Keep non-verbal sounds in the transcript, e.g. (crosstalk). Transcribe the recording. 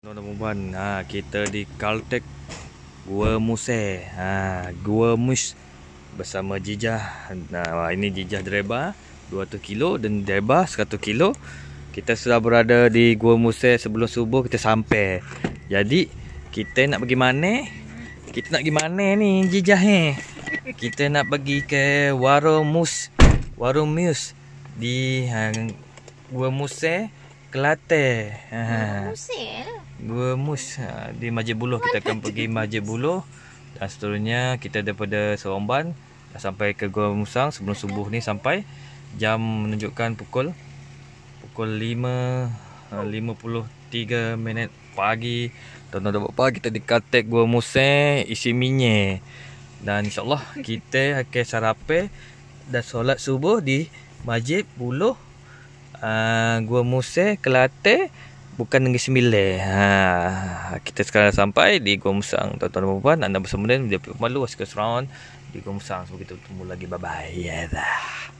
Tuan dan puan, ha, kita di Caltech Gua Muse. Ha, Gua Mus bersama Jijah. Ha, ini Jijah Dreba 200 kilo dan Dreba 100 kilo. Kita sudah berada di Gua Muse sebelum subuh kita sampai. Jadi kita nak pergi mana? Kita nak pergi mana ni Jijah eh? Kita nak pergi ke Warung Mus. Warung Mus di ha, Gua Muse Kelate. Ha. Eh? Gua Mus. Ha. Di Majid Buloh kita akan pergi Majid Buloh dan seterusnya kita daripada Seremban sampai ke Gua Musang sebelum subuh ni sampai jam menunjukkan pukul pukul 5 uh, 53 minit pagi. Tuan-tuan apa kita di Katek Gua Musang isi minyak Dan insyaAllah (laughs) kita akan sarapan dan solat subuh di Majid Buloh Ah, gua Musa Kelate bukan Negeri Sembilan. Ha, kita sekarang dah sampai di Gua Musang. Tuan-tuan anda bersama dengan dia pemalu ke Surround di Gua Musang. So kita bertemu lagi. Bye bye. Yeah. Ya